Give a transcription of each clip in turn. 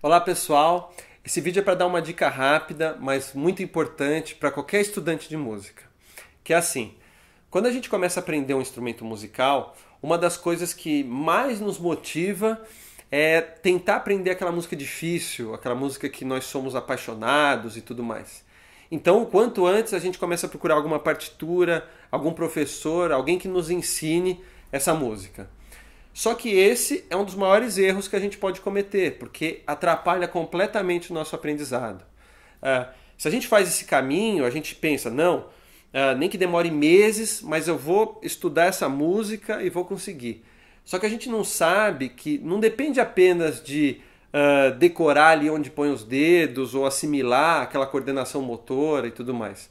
Olá pessoal, esse vídeo é para dar uma dica rápida, mas muito importante para qualquer estudante de música. Que é assim: quando a gente começa a aprender um instrumento musical, uma das coisas que mais nos motiva é tentar aprender aquela música difícil, aquela música que nós somos apaixonados e tudo mais. Então, quanto antes a gente começa a procurar alguma partitura, algum professor, alguém que nos ensine essa música. Só que esse é um dos maiores erros que a gente pode cometer, porque atrapalha completamente o nosso aprendizado. Uh, se a gente faz esse caminho, a gente pensa, não, uh, nem que demore meses, mas eu vou estudar essa música e vou conseguir. Só que a gente não sabe que não depende apenas de uh, decorar ali onde põe os dedos ou assimilar aquela coordenação motora e tudo mais.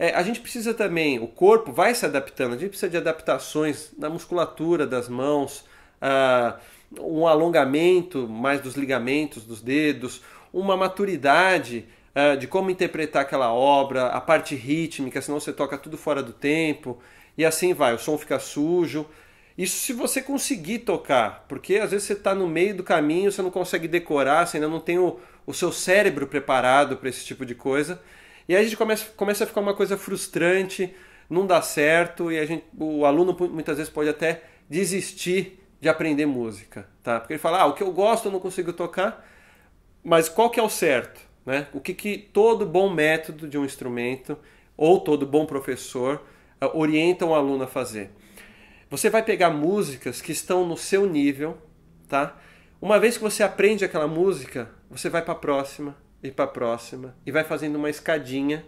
É, a gente precisa também, o corpo vai se adaptando, a gente precisa de adaptações na musculatura das mãos, uh, um alongamento mais dos ligamentos dos dedos, uma maturidade uh, de como interpretar aquela obra, a parte rítmica, senão você toca tudo fora do tempo, e assim vai, o som fica sujo. Isso se você conseguir tocar, porque às vezes você está no meio do caminho, você não consegue decorar, você ainda não tem o, o seu cérebro preparado para esse tipo de coisa. E aí a gente começa, começa a ficar uma coisa frustrante, não dá certo, e a gente, o aluno muitas vezes pode até desistir de aprender música, tá? Porque ele fala, ah, o que eu gosto eu não consigo tocar, mas qual que é o certo, né? O que, que todo bom método de um instrumento ou todo bom professor ah, orienta um aluno a fazer? Você vai pegar músicas que estão no seu nível, tá? Uma vez que você aprende aquela música, você vai para a próxima e para a próxima e vai fazendo uma escadinha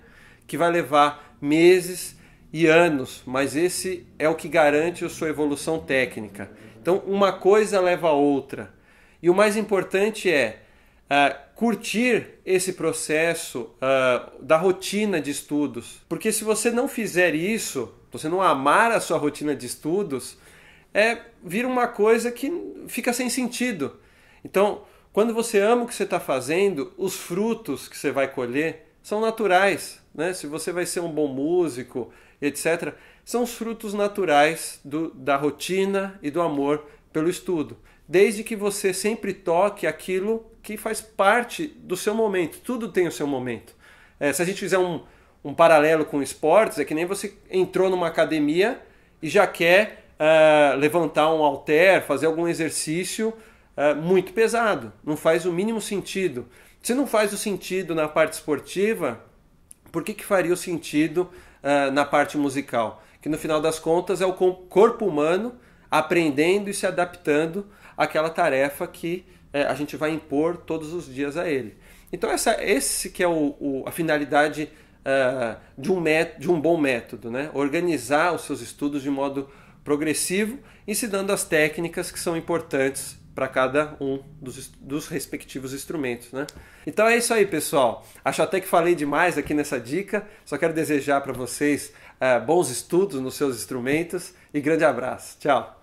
que vai levar meses e anos, mas esse é o que garante a sua evolução técnica. Então, uma coisa leva a outra. E o mais importante é uh, curtir esse processo uh, da rotina de estudos. Porque se você não fizer isso, você não amar a sua rotina de estudos, é vira uma coisa que fica sem sentido. Então, quando você ama o que você está fazendo, os frutos que você vai colher são naturais, né? Se você vai ser um bom músico, etc., são os frutos naturais do, da rotina e do amor pelo estudo, desde que você sempre toque aquilo que faz parte do seu momento. Tudo tem o seu momento. É, se a gente fizer um, um paralelo com esportes, é que nem você entrou numa academia e já quer uh, levantar um halter, fazer algum exercício é, muito pesado, não faz o mínimo sentido. Se não faz o sentido na parte esportiva, por que, que faria o sentido uh, na parte musical? Que no final das contas é o corpo humano aprendendo e se adaptando àquela tarefa que uh, a gente vai impor todos os dias a ele. Então essa, esse que é o, o, a finalidade uh, de, um met, de um bom método, né? organizar os seus estudos de modo progressivo, ensinando as técnicas que são importantes para cada um dos, dos, respectivos instrumentos. Né? Então é isso aí, pessoal. Acho até que falei demais aqui nessa dica. Só quero desejar para vocês eh, bons estudos nos seus instrumentos e grande abraço. Tchau!